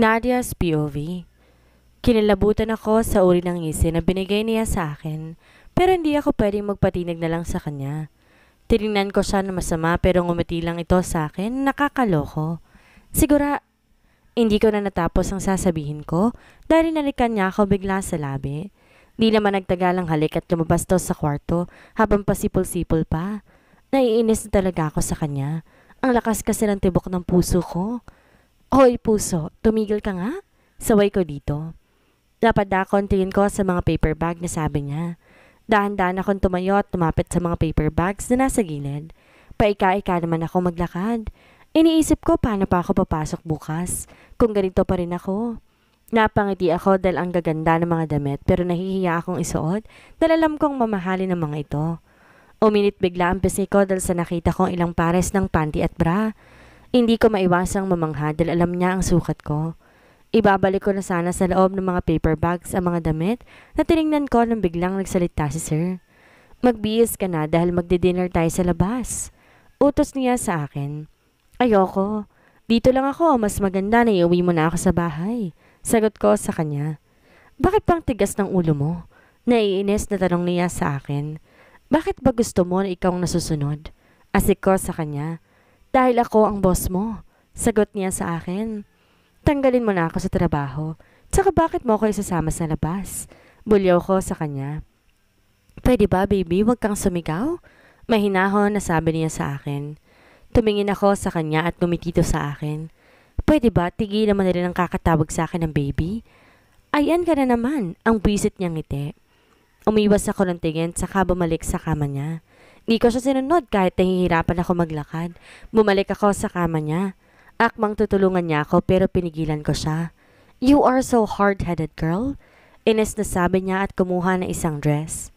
Nadia's POV Kinilabutan ako sa uri ng ngisi na binigay niya sa akin, pero hindi ako pwedeng magpatinag na lang sa kanya. Tinignan ko siya na masama pero ngumiti lang ito sa akin, nakakaloko. Sigura, hindi ko na natapos ang sasabihin ko dahil nalikan niya ako bigla sa labi. Di naman nagtagal ang halik at lumabas to sa kwarto habang pasipol-sipol pa. Naiinis na talaga ako sa kanya. Ang lakas kasi ng tibok ng puso ko. Hoy puso, tumigil ka nga. Saway ko dito. Napadakon tingin ko sa mga paper bag na sabi niya. Dahan-dahan akong tumayo at tumapit sa mga paper bags na nasa gilid. Paika-ika naman ako maglakad. Iniisip ko paano pa ako papasok bukas kung ganito pa rin ako. Napangiti ako dahil ang gaganda ng mga damit pero nahihiya akong isuot dahil alam kong mamahalin ng mga ito. Uminit bigla ang pisngi dahil sa nakita kong ilang pares ng panty at bra. Hindi ko maiwasang mamangha dahil alam niya ang sukat ko. Ibabalik ko na sana sa loob ng mga paper bags ang mga damit na tiningnan ko nang biglang nagsalita si sir. Magbihis ka na dahil magdi-dinner tayo sa labas. Utos niya sa akin. Ayoko. Dito lang ako. Mas maganda na iuwi mo na ako sa bahay. Sagot ko sa kanya. Bakit pang tigas ng ulo mo? Naiinis na tanong niya sa akin. Bakit ba gusto mo na ikaw ang nasusunod? Asik ko sa kanya. Dahil ako ang boss mo. Sagot niya sa akin. Tanggalin mo na ako sa trabaho. Tsaka bakit mo ako isasama sa labas? Bulyaw ko sa kanya. Pwede ba baby, huwag kang sumigaw? Mahinahon na sabi niya sa akin. Tumingin ako sa kanya at gumitito sa akin. Pwede ba tigilan mo na rin ang kakatawag sa akin ng baby? Ayan ka na naman, ang bisit niyang ngiti. Umiwas ako ng tingin saka bumalik sa kama niya. Di ko siya sinunod kahit nahihirapan ako maglakad. Bumalik ako sa kama niya. Akmang tutulungan niya ako pero pinigilan ko siya. You are so hard-headed, girl. Ines na sabi niya at kumuha ng isang dress.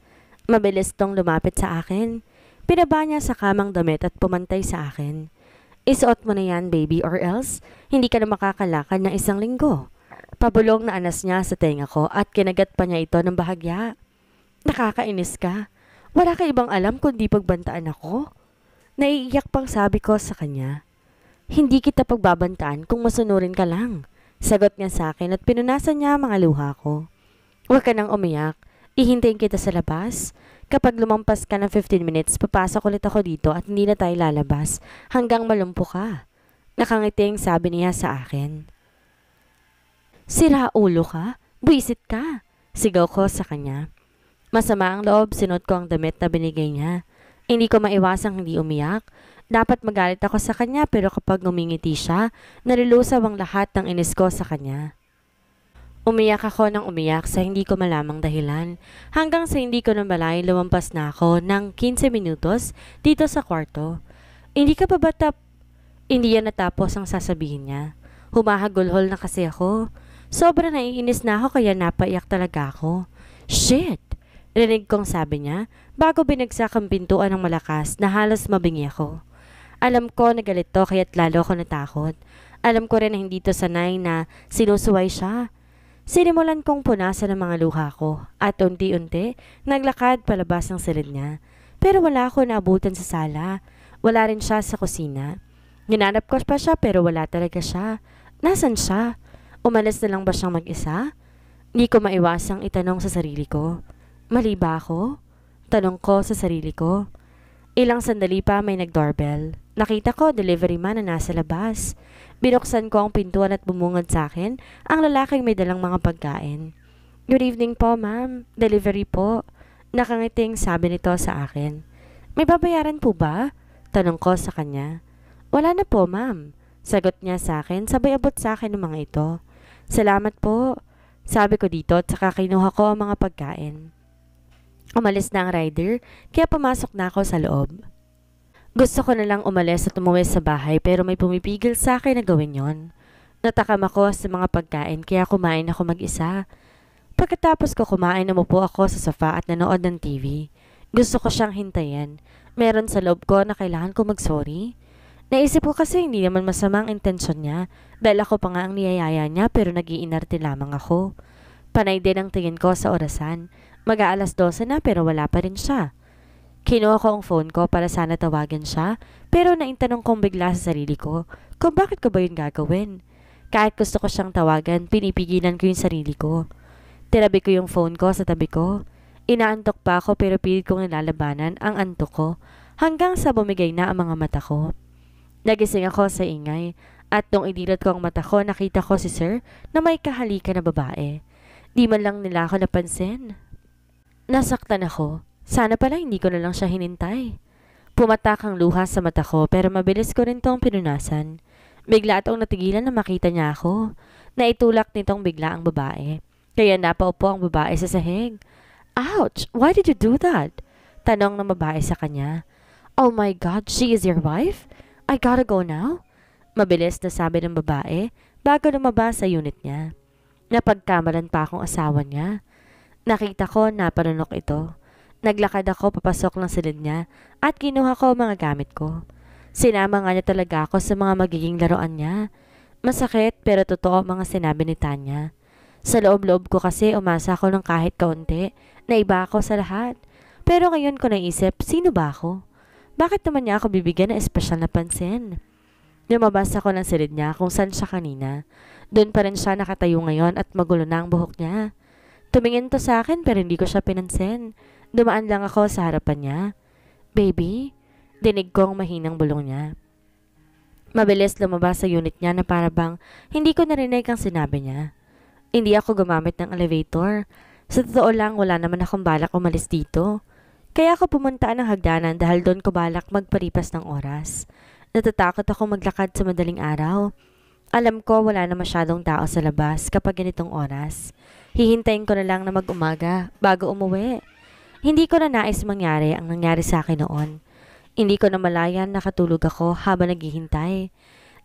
Mabilis tong lumapit sa akin. Pinaba niya sa kamang damit at pumantay sa akin. Isuot mo na yan, baby, or else hindi ka na makakalakad ng isang linggo. Pabulong na anas niya sa tenga ko at kinagat pa niya ito ng bahagya. Nakakainis ka. Wala ka ibang alam kundi pagbantaan ako? Naiiyak pang sabi ko sa kanya. Hindi kita pagbabantaan kung masunurin ka lang. Sagot niya sa akin at pinunasan niya mga luha ko. Huwag ka nang umiyak. Ihintayin kita sa labas. Kapag lumampas ka ng 15 minutes, papasok ulit ako dito at hindi na tayo lalabas hanggang malumpo ka. Nakangiting sabi niya sa akin. Sira ulo ka? Buisit ka? Sigaw ko sa kanya. Masama ang loob, sinot ko ang damit na binigay niya. Hindi ko maiwasang hindi umiyak. Dapat magalit ako sa kanya pero kapag ngumingiti siya, nalulusaw ang lahat ng inis ko sa kanya. Umiyak ako ng umiyak sa hindi ko malamang dahilan. Hanggang sa hindi ko nabalay, lumampas na ako ng 15 minutos dito sa kwarto. Hindi ka pa ba tap... Hindi yan natapos ang sasabihin niya. Humahagulhol na kasi ako. Sobra naiinis na ako kaya napaiyak talaga ako. Shit! Rinig kong sabi niya bago binagsak ang pintuan ng malakas na halos mabingi ako. Alam ko na galito to kaya't lalo ako natakot. Alam ko rin na hindi to sanay na sinusuway siya. Sinimulan kong punasan ang mga luha ko at unti-unti naglakad palabas ng silid niya. Pero wala ako naabutan sa sala. Wala rin siya sa kusina. Ninanap ko pa siya pero wala talaga siya. Nasaan siya? Umalis na lang ba siyang mag-isa? Hindi ko maiwasang itanong sa sarili ko. Mali ba ako? Tanong ko sa sarili ko. Ilang sandali pa may nag-doorbell. Nakita ko delivery man na nasa labas. Binuksan ko ang pintuan at bumungad sa akin ang lalaking may dalang mga pagkain. Good evening po, ma'am. Delivery po. Nakangiting sabi nito sa akin. May babayaran po ba? Tanong ko sa kanya. Wala na po, ma'am. Sagot niya sa akin, sabay abot sa akin ng mga ito. Salamat po. Sabi ko dito at saka kinuha ko ang mga pagkain. Umalis na ang rider, kaya pumasok na ako sa loob. Gusto ko na lang umalis at umuwi sa bahay pero may pumipigil sa akin na gawin yon. Natakam ako sa mga pagkain kaya kumain ako mag-isa. Pagkatapos ko kumain, umupo ako sa sofa at nanood ng TV. Gusto ko siyang hintayin. Meron sa loob ko na kailangan ko mag-sorry. Naisip ko kasi hindi naman masama ang intensyon niya dahil ako pa nga ang niyayaya niya pero nagiinarte lamang ako. Panay din ang tingin ko sa orasan. Mag-aalas 12 na pero wala pa rin siya. Kinuha ko ang phone ko para sana tawagan siya, pero naintanong kong bigla sa sarili ko kung bakit ko ba yun gagawin. Kahit gusto ko siyang tawagan, pinipigilan ko yung sarili ko. Tinabi ko yung phone ko sa tabi ko. Inaantok pa ako pero pilit kong nilalabanan ang antok ko hanggang sa bumigay na ang mga mata ko. Nagising ako sa ingay at nung idilot ko ang mata ko nakita ko si sir na may kahalika na babae. Di man lang nila ako napansin. Nasaktan ako. Sana pala hindi ko na lang siya hinintay. Pumatak ang luha sa mata ko pero mabilis ko rin tong pinunasan. Bigla itong natigilan na makita niya ako. Naitulak nitong bigla ang babae. Kaya napaupo ang babae sa sahig. Ouch! Why did you do that? Tanong ng babae sa kanya. Oh my God, she is your wife? I gotta go now? Mabilis na sabi ng babae bago lumabas sa unit niya. Napagkamalan pa akong asawa niya. Nakita ko na panunok ito. Naglakad ako papasok ng silid niya at kinuha ko mga gamit ko. Sinama nga niya talaga ako sa mga magiging laruan niya. Masakit pero totoo mga sinabi ni Tanya. Sa loob-loob ko kasi umasa ako ng kahit kaunti na iba ako sa lahat. Pero ngayon ko naisip, sino ba ako? Bakit naman niya ako bibigyan ng espesyal na pansin? Lumabas ako ng silid niya kung saan siya kanina. Doon pa rin siya nakatayo ngayon at magulo na ang buhok niya. Tumingin to sa akin pero hindi ko siya pinansin. Dumaan lang ako sa harapan niya. Baby, dinig ko ang mahinang bulong niya. Mabilis lumabas sa unit niya na parabang hindi ko narinig ang sinabi niya. Hindi ako gumamit ng elevator. Sa totoo lang, wala naman akong balak umalis dito. Kaya ako pumunta ng hagdanan dahil doon ko balak magparipas ng oras. Natatakot ako maglakad sa madaling araw. Alam ko wala na masyadong tao sa labas kapag ganitong oras. Hihintayin ko na lang na mag-umaga bago umuwi. Hindi ko na nais mangyari ang nangyari sa akin noon. Hindi ko na malayan nakatulog ako habang naghihintay.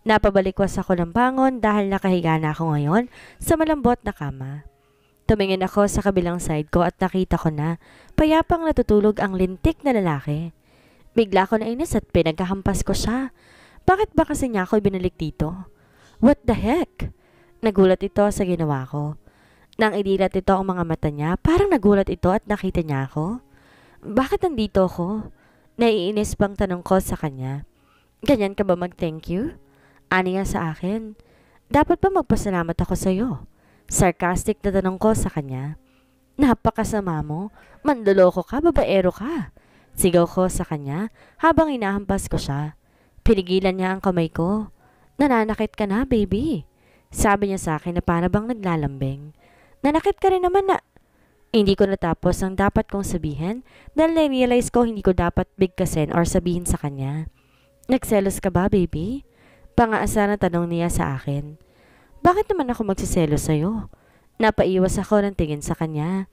Napabalikwas ako ng bangon dahil nakahiga na ako ngayon sa malambot na kama. Tumingin ako sa kabilang side ko at nakita ko na payapang natutulog ang lintik na lalaki. Bigla ko nainis at pinagkahampas ko siya. Bakit ba kasi niya ako binalik dito? What the heck? Nagulat ito sa ginawa ko. Nang idilat ito ang mga mata niya, parang nagulat ito at nakita niya ako. Bakit nandito ako? Naiinis pang tanong ko sa kanya? Ganyan ka ba mag-thank you? Ani niya sa akin. Dapat ba magpasalamat ako sa iyo? Sarcastic na tanong ko sa kanya. Napakasama mo. Mandaloko ka, babaero ka. Sigaw ko sa kanya habang inahampas ko siya. Pinigilan niya ang kamay ko. Nananakit ka na, baby. Sabi niya sa akin na para naglalambing. Nanakit ka rin naman na. Hindi ko natapos ang dapat kong sabihin dahil na-realize ko hindi ko dapat bigkasin or sabihin sa kanya. Nagselos ka ba, baby? Pangaasa na tanong niya sa akin. Bakit naman ako magsiselos sa'yo? Napaiwas ako ng tingin sa kanya.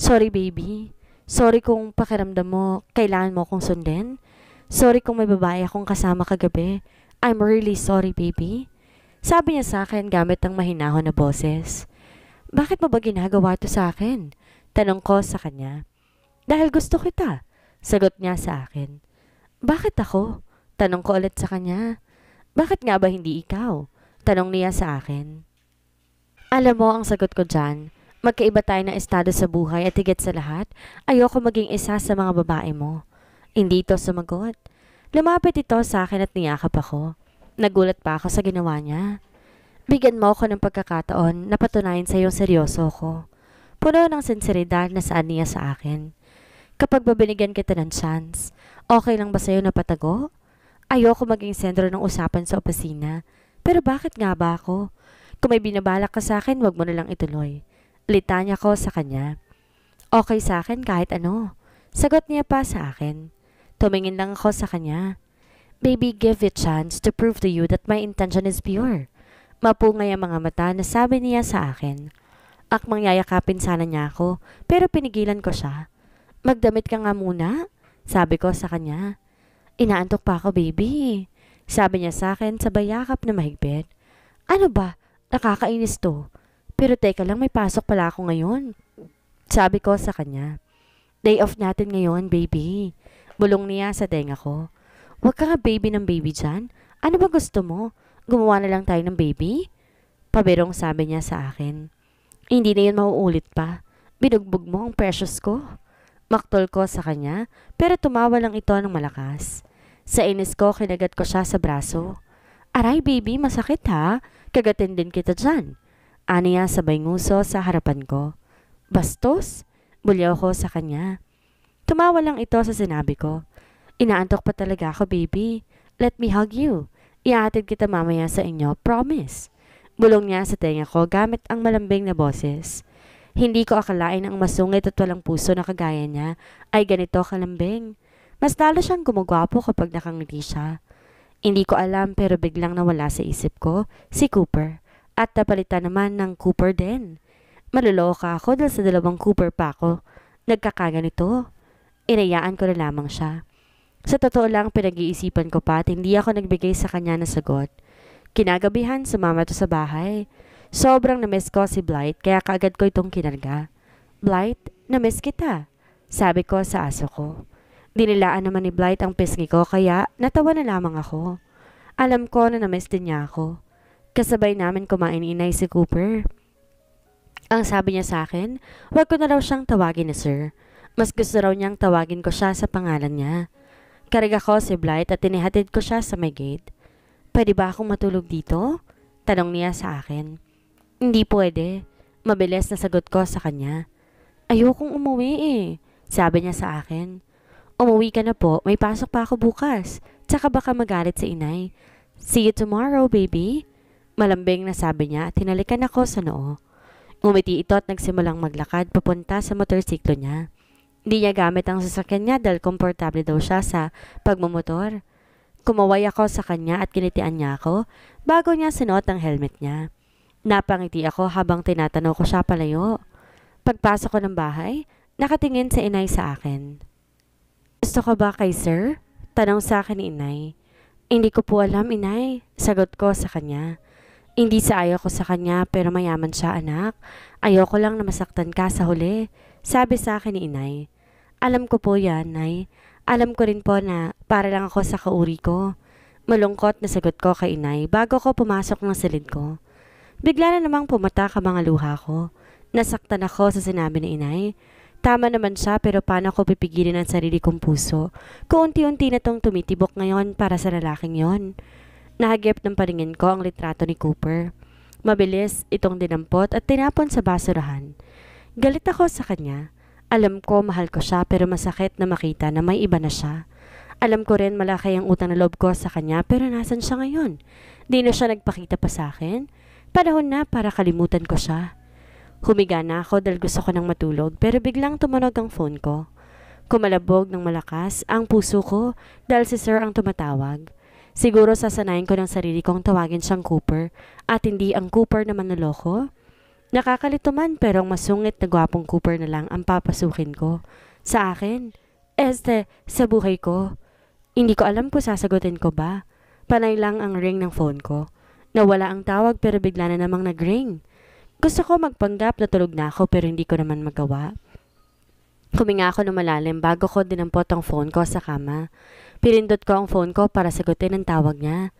Sorry, baby. Sorry kung pakiramdam mo, kailangan mo akong sundin. Sorry kung may babae akong kasama kagabi. I'm really sorry, baby. Sabi niya sa akin gamit ang mahinahon na boses. Bakit mo ba ginagawa ito sa akin? Tanong ko sa kanya. Dahil gusto kita. Sagot niya sa akin. Bakit ako? Tanong ko ulit sa kanya. Bakit nga ba hindi ikaw? Tanong niya sa akin. Alam mo ang sagot ko dyan, magkaiba tayo ng estado sa buhay at higit sa lahat, ayoko maging isa sa mga babae mo. Hindi ito sumagot. Lumapit ito sa akin at niyakap ako. Nagulat pa ako sa ginawa niya. Bigyan mo ako ng pagkakataon na patunayan sa iyong seryoso ko. Puno ng sinseridad na saan niya sa akin. Kapag babinigyan kita ng chance, okay lang ba sa sa'yo na patago? Ayoko maging sentro ng usapan sa opisina. Pero bakit nga ba ako? Kung may binabalak ka sa akin, wag mo na lang ituloy. Litanya ko sa kanya. Okay sa akin kahit ano. Sagot niya pa sa akin. Tumingin lang ako sa kanya. Baby, give it chance to prove to you that my intention is pure. Mapungay ang mga mata na sabi niya sa akin. Akmang yayakapin sana niya ako, pero pinigilan ko siya. Magdamit ka nga muna, sabi ko sa kanya. Inaantok pa ako, baby. Sabi niya sa akin sa bayakap na mahigpit. Ano ba? Nakakainis to. Pero teka lang, may pasok pala ako ngayon. Sabi ko sa kanya. Day off natin ngayon, baby. Bulong niya sa tenga ko. Huwag ka nga baby ng baby dyan. Ano ba gusto mo? gumawa na lang tayo ng baby? Paberong sabi niya sa akin. Hindi na yun mauulit pa. Binugbog mo ang precious ko. Maktol ko sa kanya, pero tumawa lang ito ng malakas. Sa inis ko, kinagat ko siya sa braso. Aray baby, masakit ha. Kagatin din kita dyan. Aniya sabay nguso sa harapan ko. Bastos? Bulyaw ko sa kanya. Tumawa lang ito sa sinabi ko. Inaantok pa talaga ako, baby. Let me hug you. Ihatid kita mamaya sa inyo, promise. Bulong niya sa tenga ko gamit ang malambing na boses. Hindi ko akalain ang masungit at walang puso na kagaya niya ay ganito kalambing. Mas lalo siyang gumagwapo kapag nakangiti siya. Hindi ko alam pero biglang nawala sa isip ko si Cooper at napalitan naman ng Cooper din. Maluloka ako dahil sa dalawang Cooper pa ako. Nagkakaganito. Inayaan ko na lamang siya. Sa totoo lang, pinag-iisipan ko pa at hindi ako nagbigay sa kanya na sagot. Kinagabihan, sumama to sa bahay. Sobrang namiss ko si Blight kaya kaagad ko itong kinarga. Blight, namiss kita, sabi ko sa aso ko. Dinilaan naman ni Blight ang pisngi ko kaya natawa na lamang ako. Alam ko na namiss din niya ako. Kasabay namin kumain inay si Cooper. Ang sabi niya sa akin, wag ko na raw siyang tawagin na sir. Mas gusto raw niyang tawagin ko siya sa pangalan niya. Karga ko si Blight at tinihatid ko siya sa may gate. Pwede ba akong matulog dito? Tanong niya sa akin. Hindi pwede. Mabilis na sagot ko sa kanya. Ayokong umuwi eh. Sabi niya sa akin. Umuwi ka na po. May pasok pa ako bukas. Tsaka baka magalit si inay. See you tomorrow, baby. Malambing na sabi niya at hinalikan ako sa noo. Ngumiti ito at nagsimulang maglakad papunta sa motorsiklo niya. Hindi niya gamit ang sasakyan niya dahil komportable daw siya sa pagmumotor. Kumaway ako sa kanya at kinitian niya ako bago niya sinuot ang helmet niya. Napangiti ako habang tinatanaw ko siya palayo. Pagpasok ko ng bahay, nakatingin sa inay sa akin. Gusto ka ba kay sir? Tanong sa akin ni inay. Hindi ko po alam inay, sagot ko sa kanya. Hindi sa ayaw ko sa kanya pero mayaman siya anak. Ayoko lang na masaktan ka sa huli, sabi sa akin ni inay. Alam ko po yan, Nay. Alam ko rin po na para lang ako sa kauri ko. Malungkot na sagot ko kay inay bago ko pumasok ng silid ko. Bigla na namang pumatak ang mga luha ko. Nasaktan ako sa sinabi ni inay. Tama naman siya pero paano ko pipigilin ang sarili kong puso? Kaunti-unti na tong tumitibok ngayon para sa lalaking yon. Nahagip ng paningin ko ang litrato ni Cooper. Mabilis itong dinampot at tinapon sa basurahan. Galit ako sa kanya. Alam ko, mahal ko siya pero masakit na makita na may iba na siya. Alam ko rin malaki ang utang na loob ko sa kanya pero nasan siya ngayon? Di na siya nagpakita pa sa akin. Panahon na para kalimutan ko siya. Humiga na ako dahil gusto ko ng matulog pero biglang tumunog ang phone ko. Kumalabog ng malakas ang puso ko dahil si sir ang tumatawag. Siguro sasanayin ko ng sarili kong tawagin siyang Cooper at hindi ang Cooper na manloloko Nakakalito man pero ang masungit na gwapong Cooper na lang ang papasukin ko. Sa akin. Este, sa buhay ko. Hindi ko alam kung sasagutin ko ba. Panay lang ang ring ng phone ko. Nawala ang tawag pero bigla na namang nag-ring. Gusto ko magpanggap na tulog na ako pero hindi ko naman magawa. Kuminga ako ng malalim bago ko dinampot ang phone ko sa kama. Pirindot ko ang phone ko para sagutin ang tawag niya.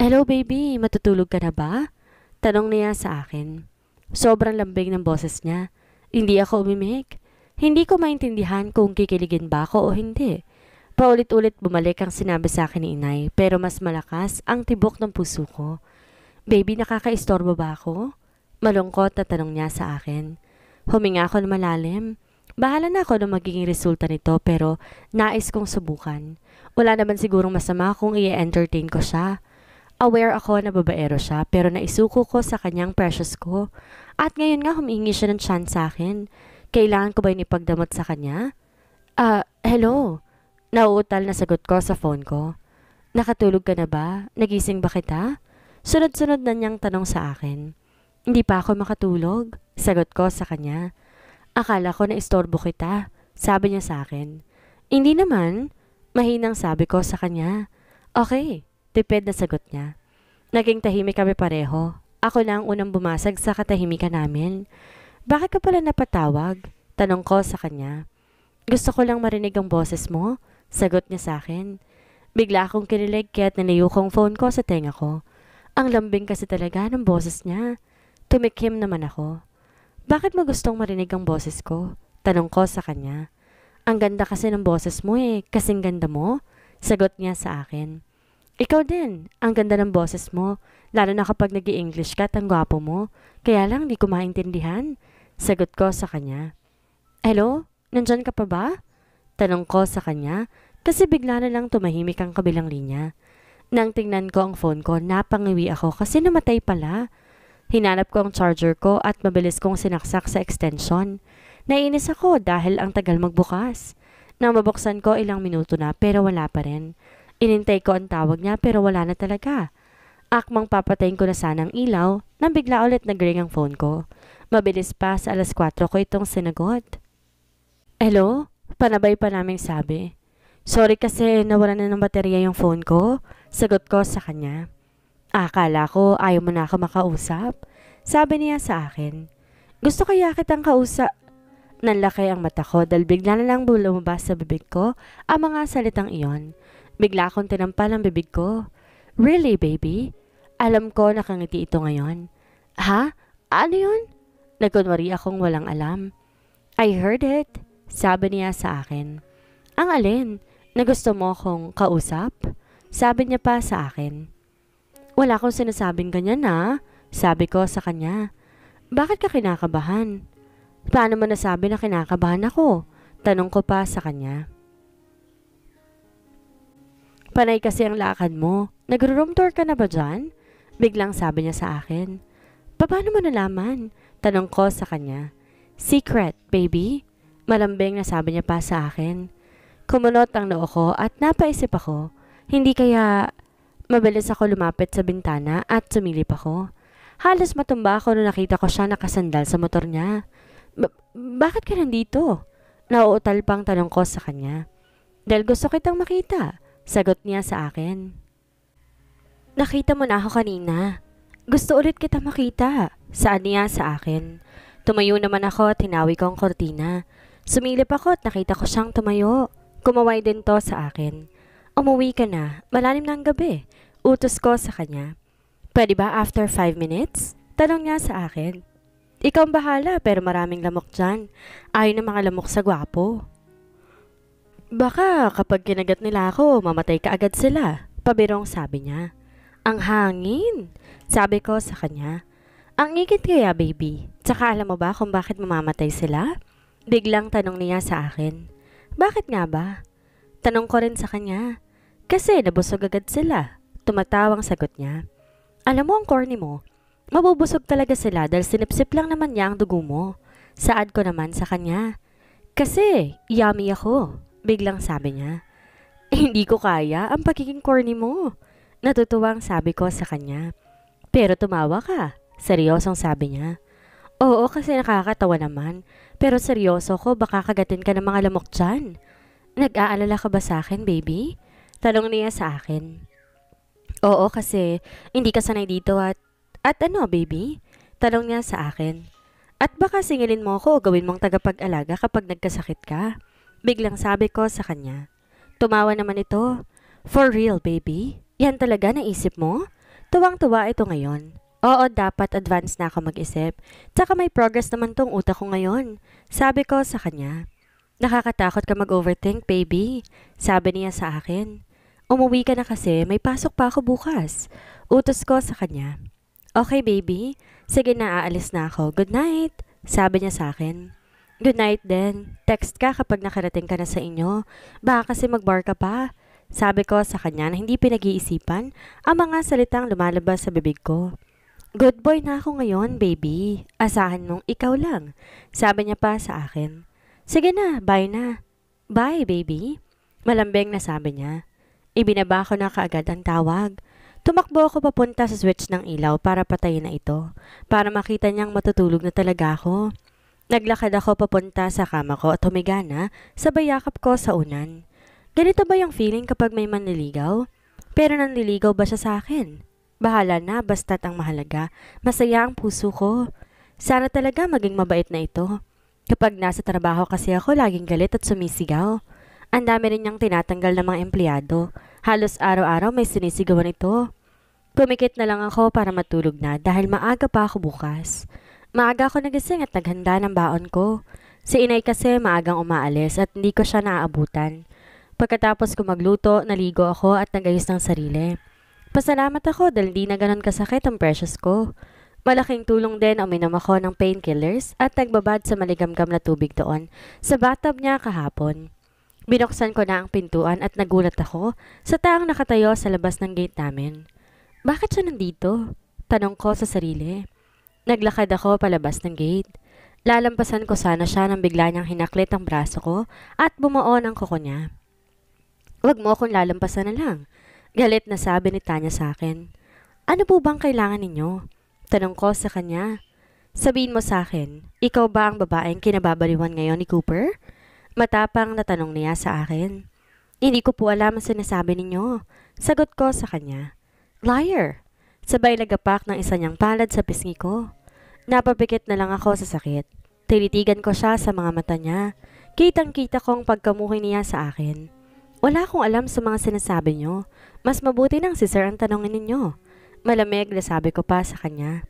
Hello baby, matutulog ka na ba? Tanong niya sa akin. Sobrang lambing ng boses niya. Hindi ako umimik. Hindi ko maintindihan kung kikiligin ba ako o hindi. Paulit-ulit bumalik ang sinabi sa akin ni inay pero mas malakas ang tibok ng puso ko. Baby, nakakaistorbo ba ako? Malungkot na tanong niya sa akin. Huminga ako ng malalim. Bahala na ako ng magiging resulta nito pero nais kong subukan. Wala naman sigurong masama kung i-entertain ko siya. Aware ako na babaero siya pero naisuko ko sa kanyang precious ko. At ngayon nga humihingi siya ng chance sa akin. Kailangan ko ba yung ipagdamot sa kanya? Ah, uh, hello? Nauutal na sagot ko sa phone ko. Nakatulog ka na ba? Nagising ba kita? Sunod-sunod na niyang tanong sa akin. Hindi pa ako makatulog. Sagot ko sa kanya. Akala ko na istorbo kita. Sabi niya sa akin. Hindi naman. Mahinang sabi ko sa kanya. Okay. Tipid na sagot niya. Naging tahimik kami pareho ako na ang unang bumasag sa katahimikan namin. Bakit ka pala napatawag? Tanong ko sa kanya. Gusto ko lang marinig ang boses mo. Sagot niya sa akin. Bigla akong kinilig kaya't nalayo kong phone ko sa tenga ko. Ang lambing kasi talaga ng boses niya. Tumikim naman ako. Bakit mo gustong marinig ang boses ko? Tanong ko sa kanya. Ang ganda kasi ng boses mo eh, kasing ganda mo. Sagot niya sa akin. Ikaw din, ang ganda ng boses mo, Lalo na kapag nag english ka at ang gwapo mo. Kaya lang, di ko maintindihan. Sagot ko sa kanya. Hello? Nandyan ka pa ba? Tanong ko sa kanya kasi bigla na lang tumahimik ang kabilang linya. Nang tingnan ko ang phone ko, napangiwi ako kasi namatay pala. Hinanap ko ang charger ko at mabilis kong sinaksak sa extension. Nainis ako dahil ang tagal magbukas. Nang mabuksan ko ilang minuto na pero wala pa rin. Inintay ko ang tawag niya pero wala na talaga. Akmang papatayin ko na sanang ilaw nang bigla ulit nagring ang phone ko. Mabilis pa sa alas 4 ko itong sinagot. Hello? Panabay pa naming sabi. Sorry kasi nawala na ng baterya yung phone ko. Sagot ko sa kanya. Akala ko ayaw mo na ako makausap. Sabi niya sa akin. Gusto kaya kitang kausap nanlaki ang mata ko dahil bigla na lang lumabas sa bibig ko ang mga salitang iyon. Bigla akong tinampal ang bibig ko. Really, baby? Alam ko nakangiti ito ngayon. Ha? Ano yun? Nagkunwari akong walang alam. I heard it. Sabi niya sa akin. Ang alin? Na gusto mo akong kausap? Sabi niya pa sa akin. Wala akong sinasabing ganyan na. Sabi ko sa kanya. Bakit ka kinakabahan? Paano mo nasabi na kinakabahan ako? Tanong ko pa sa kanya. Panay kasi ang lakad mo. Nagro-room tour ka na ba dyan? Biglang sabi niya sa akin. Paano mo nalaman? Tanong ko sa kanya. Secret, baby. Malambing na sabi niya pa sa akin. Kumunot ang noo ko at napaisip ako. Hindi kaya mabilis ako lumapit sa bintana at sumilip ako. Halos matumba ako nung nakita ko siya nakasandal sa motor niya. Ba bakit ka nandito? Nauutal pang tanong ko sa kanya. Dahil gusto kitang makita, sagot niya sa akin. Nakita mo na ako kanina. Gusto ulit kita makita. Saan niya sa akin? Tumayo naman ako at hinawi ko ang kortina. Sumilip ako at nakita ko siyang tumayo. Kumaway din to sa akin. Umuwi ka na. Malalim na ang gabi. Utos ko sa kanya. Pwede ba after 5 minutes? Tanong niya sa akin. Ikaw bahala pero maraming lamok dyan. Ayaw ng mga lamok sa gwapo. Baka kapag kinagat nila ako, mamatay ka agad sila. Pabirong sabi niya. Ang hangin! Sabi ko sa kanya. Ang ikit kaya, baby. Tsaka alam mo ba kung bakit mamamatay sila? Biglang tanong niya sa akin. Bakit nga ba? Tanong ko rin sa kanya. Kasi nabusog agad sila. Tumatawang sagot niya. Alam mo ang corny mo. Mabubusog talaga sila dahil sinipsip lang naman niya ang dugo mo. Saad ko naman sa kanya. Kasi, yummy ako. Biglang sabi niya. hindi ko kaya ang pagiging corny mo. Natutuwang sabi ko sa kanya. Pero tumawa ka. Seryosong sabi niya. Oo kasi nakakatawa naman. Pero seryoso ko baka kagatin ka ng mga lamok dyan. Nag-aalala ka ba sa akin, baby? Talong niya sa akin. Oo kasi hindi ka sanay dito at... At ano, baby? Talong niya sa akin. At baka singilin mo ako o gawin mong tagapag-alaga kapag nagkasakit ka. Biglang sabi ko sa kanya. Tumawa naman ito. For real, baby? Yan talaga naisip mo? Tuwang-tuwa ito ngayon. Oo, dapat advance na ako mag-isip. Tsaka may progress naman tong utak ko ngayon. Sabi ko sa kanya. Nakakatakot ka mag-overthink, baby. Sabi niya sa akin. Umuwi ka na kasi, may pasok pa ako bukas. Utos ko sa kanya. Okay, baby. Sige na, aalis na ako. Good night. Sabi niya sa akin. Good night din. Text ka kapag nakarating ka na sa inyo. Baka kasi mag-bar ka pa. Sabi ko sa kanya na hindi pinag-iisipan ang mga salitang lumalabas sa bibig ko. Good boy na ako ngayon, baby. Asahan mong ikaw lang. Sabi niya pa sa akin. Sige na, bye na. Bye, baby. Malambing na sabi niya. Ibinaba ko na kaagad ang tawag. Tumakbo ako papunta sa switch ng ilaw para patayin na ito, para makita niyang matutulog na talaga ako. Naglakad ako papunta sa kama ko at humiga na sa bayakap ko sa unan. Ganito ba yung feeling kapag may manliligaw? Pero nanliligaw ba siya sa akin? Bahala na, basta't ang mahalaga. Masaya ang puso ko. Sana talaga maging mabait na ito. Kapag nasa trabaho kasi ako, laging galit at sumisigaw. Ang dami rin niyang tinatanggal ng mga empleyado. Halos araw-araw may sinisigawan ito. Pumikit na lang ako para matulog na dahil maaga pa ako bukas. Maaga ako nagising at naghanda ng baon ko. Si inay kasi maagang umaalis at hindi ko siya naaabutan. Pagkatapos ko magluto, naligo ako at nagayos ng sarili. Pasalamat ako dahil hindi na ganun kasakit ang precious ko. Malaking tulong din uminom ako ng painkillers at nagbabad sa maligamgam na tubig doon sa bathtub niya kahapon. Binuksan ko na ang pintuan at nagulat ako sa taang nakatayo sa labas ng gate namin. Bakit siya nandito? Tanong ko sa sarili. Naglakad ako palabas ng gate. Lalampasan ko sana siya nang bigla niyang hinaklit ang braso ko at bumuon ang kuko niya. Huwag mo akong lalampasan na lang. Galit na sabi ni Tanya sa akin. Ano po bang kailangan ninyo? Tanong ko sa kanya. Sabihin mo sa akin, ikaw ba ang babaeng kinababaliwan ngayon ni Cooper? Matapang na tanong niya sa akin. Hindi ko po alam ang sinasabi ninyo. Sagot ko sa kanya. Liar! Sabay nagapak ng isa niyang palad sa pisngi ko. Napabikit na lang ako sa sakit. Tinitigan ko siya sa mga mata niya. Kitang-kita kong pagkamuhi niya sa akin. Wala akong alam sa mga sinasabi nyo. Mas mabuti nang si sir ang tanongin ninyo. Malamig na sabi ko pa sa kanya.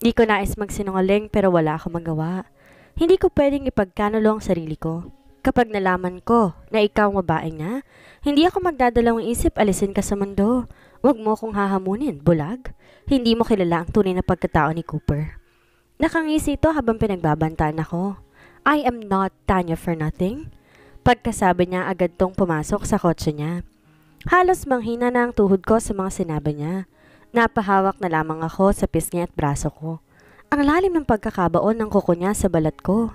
Di ko nais magsinungaling pero wala akong magawa. Hindi ko pwedeng ipagkanulo ang sarili ko. Kapag nalaman ko na ikaw ang babae niya, hindi ako magdadalawang isip alisin ka sa mundo. Huwag mo akong hahamunin, bulag. Hindi mo kilala ang tunay na pagkatao ni Cooper. Nakangisi ito habang pinagbabantaan ako. I am not Tanya for nothing. Pagkasabi niya agad tong pumasok sa kotse niya. Halos manghina na ang tuhod ko sa mga sinabi niya. Napahawak na lamang ako sa pisngi at braso ko. Ang lalim ng pagkakabaon ng kuko niya sa balat ko.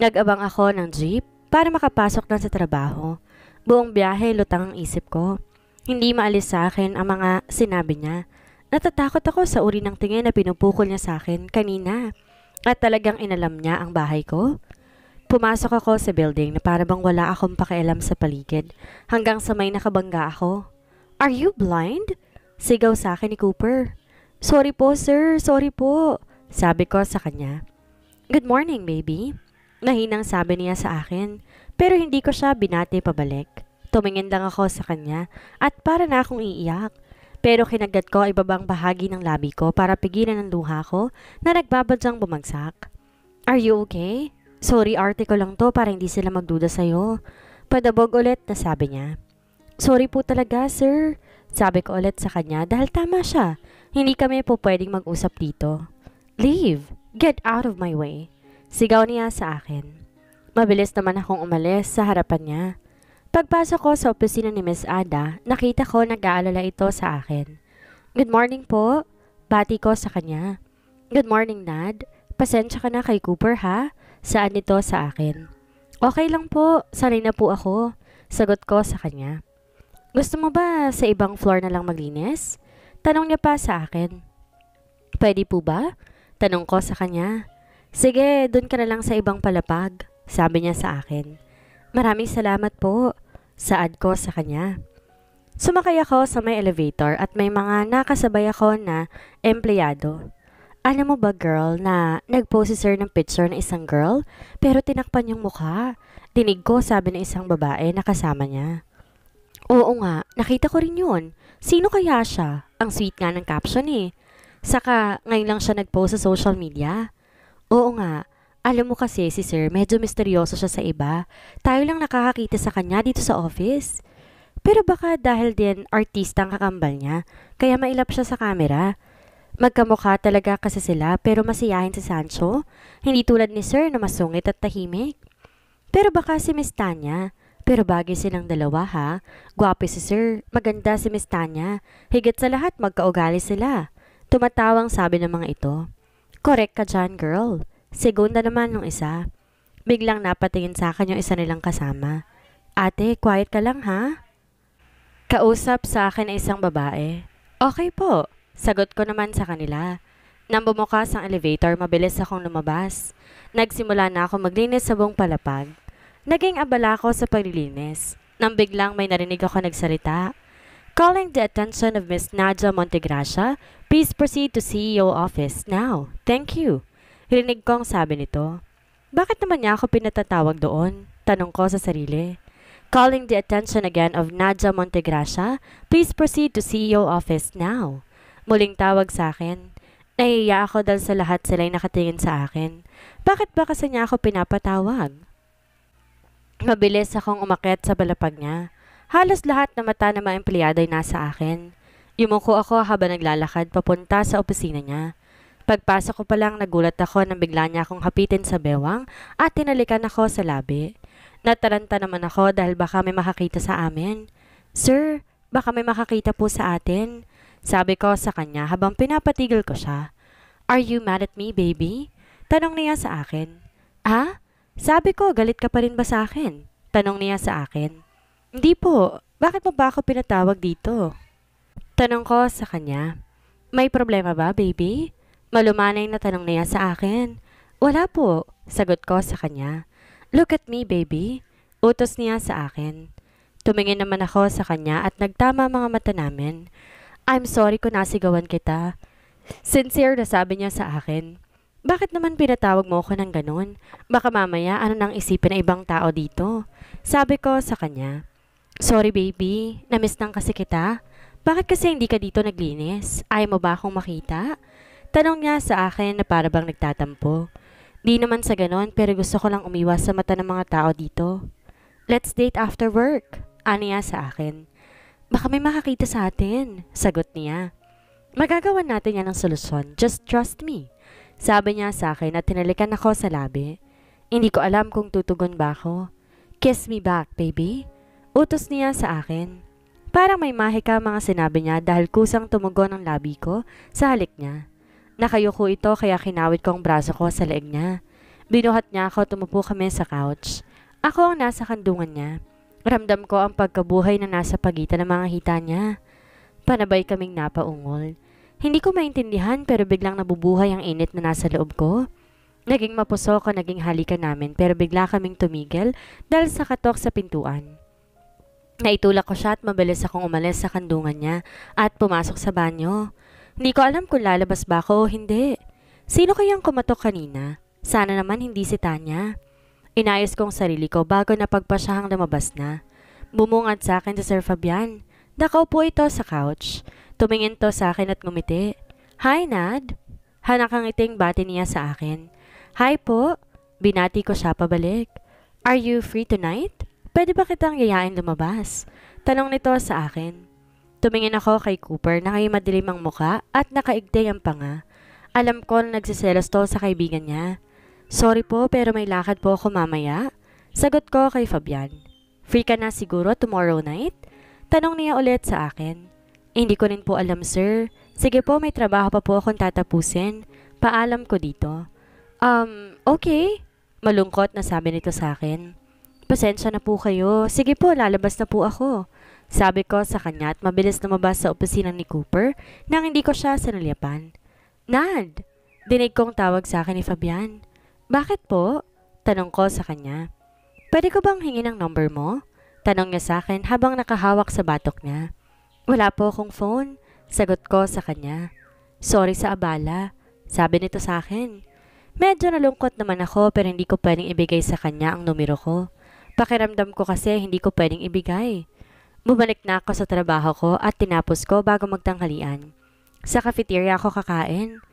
Nagabang ako ng jeep para makapasok na sa trabaho. Buong biyahe lutang ang isip ko. Hindi maalis sa akin ang mga sinabi niya. Natatakot ako sa uri ng tingin na pinupukol niya sa akin kanina. At talagang inalam niya ang bahay ko. Pumasok ako sa building na para bang wala akong pakialam sa paligid hanggang sa may nakabangga ako. Are you blind? Sigaw sa akin ni Cooper. Sorry po sir, sorry po. Sabi ko sa kanya. Good morning baby. Nahinang sabi niya sa akin pero hindi ko siya binati pabalik. Tumingin lang ako sa kanya at para na akong iiyak. Pero kinagat ko ay babang bahagi ng labi ko para pigilan ang luha ko na nagbabadyang bumagsak. Are you okay? Sorry article lang to para hindi sila magduda sa'yo. Padabog ulit na sabi niya. Sorry po talaga, sir. Sabi ko ulit sa kanya dahil tama siya. Hindi kami po pwedeng mag-usap dito. Leave! Get out of my way! Sigaw niya sa akin. Mabilis naman akong umalis sa harapan niya. Pagpasok ko sa opisina ni Miss Ada, nakita ko nag-aalala ito sa akin. Good morning po. Bati ko sa kanya. Good morning, Nad. Pasensya ka na kay Cooper, ha? Saan ito sa akin? Okay lang po, sanay na po ako. Sagot ko sa kanya. Gusto mo ba sa ibang floor na lang maglinis? Tanong niya pa sa akin. Pwede po ba? Tanong ko sa kanya. Sige, doon ka na lang sa ibang palapag. Sabi niya sa akin. Maraming salamat po. Saad ko sa kanya. Sumakay ako sa may elevator at may mga nakasabay ako na empleyado. Alam mo ba, girl, na nag-post si sir ng picture ng isang girl, pero tinakpan yung mukha. Dinig ko, sabi ng isang babae na kasama niya. Oo nga, nakita ko rin yun. Sino kaya siya? Ang sweet nga ng caption eh. Saka, ngayon lang siya nag-post sa social media. Oo nga, alam mo kasi si sir, medyo misteryoso siya sa iba. Tayo lang nakakakita sa kanya dito sa office. Pero baka dahil din artista ang kakambal niya, kaya mailap siya sa camera. Magkamukha talaga kasi sila pero masiyahin si Sancho, hindi tulad ni Sir na masungit at tahimik. Pero baka si Miss Tanya, pero bagay silang dalawa ha. Gwapo si Sir, maganda si Miss Tanya, higit sa lahat magkaugali sila. Tumatawang sabi ng mga ito. Correct ka dyan, girl. Segunda naman nung isa. Biglang napatingin sa akin yung isa nilang kasama. Ate, quiet ka lang ha? Kausap sa akin ay isang babae. Okay po. Sagot ko naman sa kanila. Nang bumukas ang elevator, mabilis akong lumabas. Nagsimula na ako maglinis sa buong palapag. Naging abala ako sa paglilinis. Nang biglang may narinig ako nagsalita. Calling the attention of Miss Nadja Montegracia, please proceed to CEO office now. Thank you. Rinig kong sabi nito. Bakit naman niya ako pinatatawag doon? Tanong ko sa sarili. Calling the attention again of Nadja Montegracia, please proceed to CEO office now. Muling tawag sa akin. Nahiya ako dahil sa lahat sila'y nakatingin sa akin. Bakit ba kasi niya ako pinapatawag? Mabilis akong umakyat sa balapag niya. Halos lahat ng mata ng mga empleyado ay nasa akin. Yumuko ako habang naglalakad papunta sa opisina niya. Pagpasok ko pa lang nagulat ako nang bigla niya akong hapitin sa bewang at tinalikan ako sa labi. Nataranta naman ako dahil baka may makakita sa amin. Sir, baka may makakita po sa atin. Sabi ko sa kanya habang pinapatigil ko siya. Are you mad at me, baby? Tanong niya sa akin. Ha? Ah, sabi ko, galit ka pa rin ba sa akin? Tanong niya sa akin. Hindi po. Bakit mo ba ako pinatawag dito? Tanong ko sa kanya. May problema ba, baby? Malumanay na tanong niya sa akin. Wala po. Sagot ko sa kanya. Look at me, baby. Utos niya sa akin. Tumingin naman ako sa kanya at nagtama mga mata namin. I'm sorry kung nasigawan kita. Sincere na sabi niya sa akin. Bakit naman pinatawag mo ako ng ganun? Baka mamaya ano nang isipin ng ibang tao dito? Sabi ko sa kanya. Sorry baby, namiss nang kasi kita. Bakit kasi hindi ka dito naglinis? Ayaw mo ba akong makita? Tanong niya sa akin na para bang nagtatampo. Di naman sa ganon pero gusto ko lang umiwas sa mata ng mga tao dito. Let's date after work, ano niya sa akin. Baka may makakita sa atin, sagot niya. Magagawa natin yan ng solusyon, just trust me. Sabi niya sa akin at tinalikan ako sa labi. Hindi ko alam kung tutugon ba ako. Kiss me back, baby. Utos niya sa akin. Parang may mahika mga sinabi niya dahil kusang tumugon ang labi ko sa halik niya. Nakayuko ito kaya kinawit ko ang braso ko sa leeg niya. Binuhat niya ako, tumupo kami sa couch. Ako ang nasa kandungan niya. Ramdam ko ang pagkabuhay na nasa pagitan ng mga hita niya. Panabay kaming napaungol. Hindi ko maintindihan pero biglang nabubuhay ang init na nasa loob ko. Naging mapusok ang naging halikan namin pero bigla kaming tumigil dahil sa katok sa pintuan. Naitulak ko siya at mabilis akong umalis sa kandungan niya at pumasok sa banyo. Hindi ko alam kung lalabas ba ako o hindi. Sino kayang kumatok kanina? Sana naman hindi si Tanya. Inayos kong sarili ko bago na pagpasyahang lumabas na. Bumungad sa akin si Sir Fabian. po ito sa couch. Tumingin to sa akin at ngumiti. Hi, Nad. iting bati niya sa akin. Hi po. Binati ko siya pabalik. Are you free tonight? Pwede ba kitang yayain lumabas? Tanong nito sa akin. Tumingin ako kay Cooper na kay madilim ang muka at nakaigting ang panga. Alam ko na nagsiselos to sa kaibigan niya. Sorry po pero may lakad po ako mamaya. Sagot ko kay Fabian. Free ka na siguro tomorrow night? Tanong niya ulit sa akin. Hindi ko rin po alam sir. Sige po may trabaho pa po akong tatapusin. Paalam ko dito. Um, okay. Malungkot na sabi nito sa akin. Pasensya na po kayo. Sige po, lalabas na po ako. Sabi ko sa kanya at mabilis lumabas sa opisina ni Cooper nang hindi ko siya sinulyapan. Nad! Dinig kong tawag sa akin ni Fabian. Bakit po? Tanong ko sa kanya. Pwede ko bang hingin ang number mo? Tanong niya sa akin habang nakahawak sa batok niya. Wala po akong phone. Sagot ko sa kanya. Sorry sa abala. Sabi nito sa akin. Medyo nalungkot naman ako pero hindi ko pwedeng ibigay sa kanya ang numero ko. Pakiramdam ko kasi hindi ko pwedeng ibigay. Bumalik na ako sa trabaho ko at tinapos ko bago magtanghalian. Sa cafeteria ako kakain.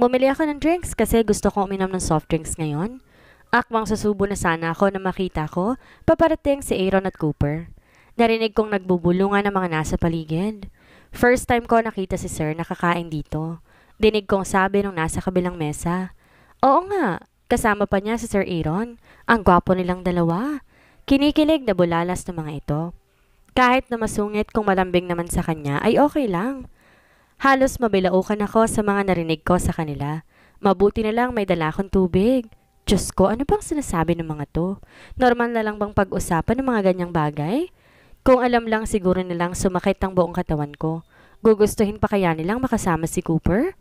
Bumili ako ng drinks kasi gusto kong uminom ng soft drinks ngayon. Akmang susubo na sana ako na makita ko paparating si Aaron at Cooper. Narinig kong nagbubulungan ang mga nasa paligid. First time ko nakita si Sir nakakain dito. Dinig kong sabi nung nasa kabilang mesa. Oo nga, kasama pa niya si Sir Aaron. Ang gwapo nilang dalawa. Kinikilig na bulalas ng mga ito. Kahit na masungit kung malambing naman sa kanya ay okay lang. Halos mabilaukan ako sa mga narinig ko sa kanila. Mabuti na lang may dala akong tubig. Diyos ko, ano bang sinasabi ng mga to? Normal na lang bang pag-usapan ng mga ganyang bagay? Kung alam lang siguro nilang sumakit ang buong katawan ko, gugustuhin pa kaya nilang makasama si Cooper?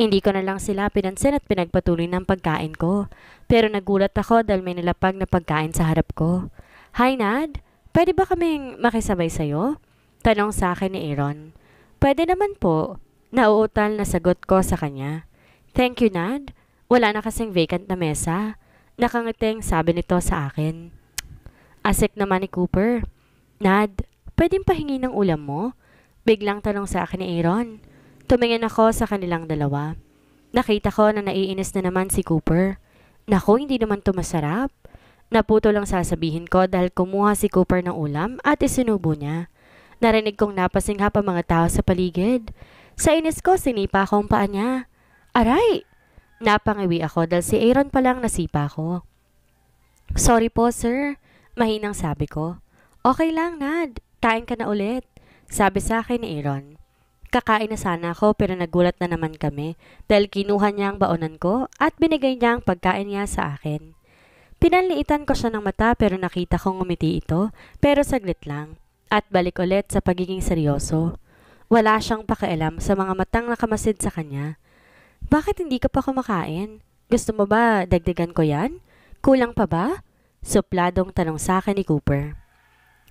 Hindi ko na lang sila pinansin at pinagpatuloy ng pagkain ko. Pero nagulat ako dahil may nilapag na pagkain sa harap ko. Hi Nad, pwede ba kaming makisabay sa'yo? Tanong sa akin ni Aaron. Pwede naman po. Nauutal na sagot ko sa kanya. Thank you, Nad. Wala na kasing vacant na mesa. Nakangiting sabi nito sa akin. Asik naman ni Cooper. Nad, pwedeng pahingi ng ulam mo? Biglang tanong sa akin ni Aaron. Tumingin ako sa kanilang dalawa. Nakita ko na naiinis na naman si Cooper. Naku, hindi naman to masarap. Naputo lang sasabihin ko dahil kumuha si Cooper ng ulam at isinubo niya. Narinig kong napasingha pa mga tao sa paligid. Sa inis ko, sinipa ko ang paa niya. Aray! Napangiwi ako dahil si Aaron palang nasipa ko. Sorry po, sir. Mahinang sabi ko. Okay lang, Nad. Kain ka na ulit. Sabi sa akin ni Aaron. Kakain na sana ako pero nagulat na naman kami dahil kinuha niya ang baonan ko at binigay niya ang pagkain niya sa akin. Pinanliitan ko siya ng mata pero nakita kong umiti ito pero saglit lang. At balik ulit sa pagiging seryoso. Wala siyang pakialam sa mga matang nakamasid sa kanya. Bakit hindi ka pa kumakain? Gusto mo ba dagdagan ko yan? Kulang pa ba? Supladong tanong sa akin ni Cooper.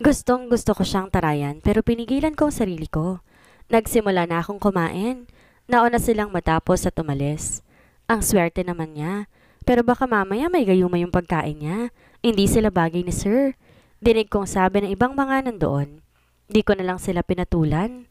Gustong gusto ko siyang tarayan pero pinigilan ko ang sarili ko. Nagsimula na akong kumain. Nauna silang matapos at umalis. Ang swerte naman niya. Pero baka mamaya may gayuma yung pagkain niya. Hindi sila bagay ni Sir. Dinig kong sabi ng ibang mga nandoon. Di ko na lang sila pinatulan.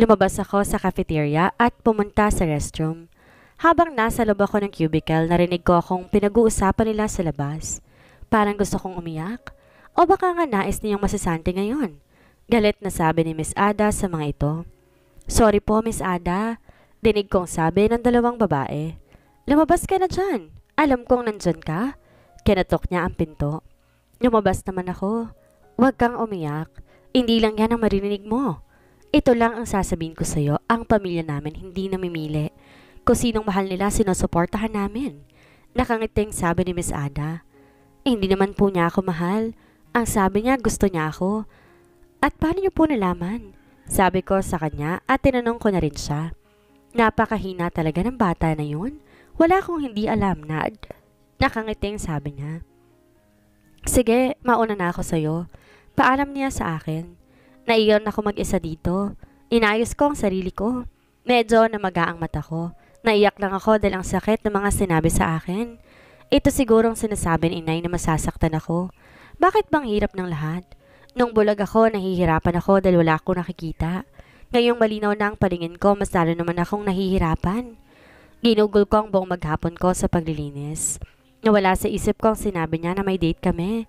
Lumabas ako sa cafeteria at pumunta sa restroom. Habang nasa loob ako ng cubicle, narinig ko akong pinag-uusapan nila sa labas. Parang gusto kong umiyak. O baka nga nais niyang masasante ngayon. Galit na sabi ni Miss Ada sa mga ito. Sorry po, Miss Ada. Dinig kong sabi ng dalawang babae. Lumabas ka na dyan. Alam kong nandyan ka. Kinatok niya ang pinto. Lumabas naman ako. Huwag kang umiyak. Hindi lang yan ang marinig mo. Ito lang ang sasabihin ko sa'yo, ang pamilya namin hindi namimili. Kung sinong mahal nila, sinusuportahan namin. Nakangiting sabi ni Miss Ada. Eh, hindi naman po niya ako mahal. Ang sabi niya, gusto niya ako. At paano niyo po nalaman? Sabi ko sa kanya at tinanong ko na rin siya. Napakahina talaga ng bata na yun. Wala kong hindi alam na. Nakangiting sabi niya. Sige, mauna na ako sa'yo. Paalam niya sa akin. Naiyon ako mag-isa dito. Inayos ko ang sarili ko. Medyo namaga ang mata ko. Naiyak lang ako dahil ang sakit ng mga sinabi sa akin. Ito siguro ang sinasabi ni inay na masasaktan ako. Bakit bang hirap ng lahat? Nung bulag ako, nahihirapan ako dahil wala akong nakikita. Ngayong malinaw na ang palingin ko, mas lalo naman akong nahihirapan. Ginugol ko ang buong maghapon ko sa paglilinis. Nawala sa isip ko ang sinabi niya na may date kami.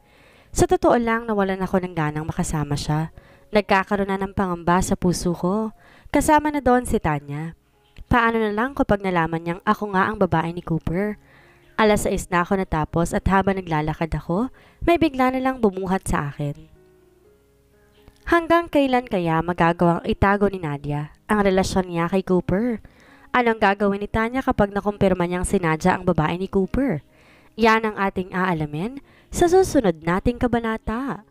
Sa totoo lang, nawalan ako ng ganang makasama siya. Nagkakaroon na ng pangamba sa puso ko. Kasama na doon si Tanya. Paano na lang kapag nalaman niyang ako nga ang babae ni Cooper? Alas 6 na ako natapos at habang naglalakad ako, may bigla na lang bumuhat sa akin. Hanggang kailan kaya magagawang itago ni Nadia ang relasyon niya kay Cooper? Anong gagawin ni Tanya kapag nakumpirma niyang si Nadia ang babae ni Cooper? Yan ang ating aalamin sa susunod nating kabanata.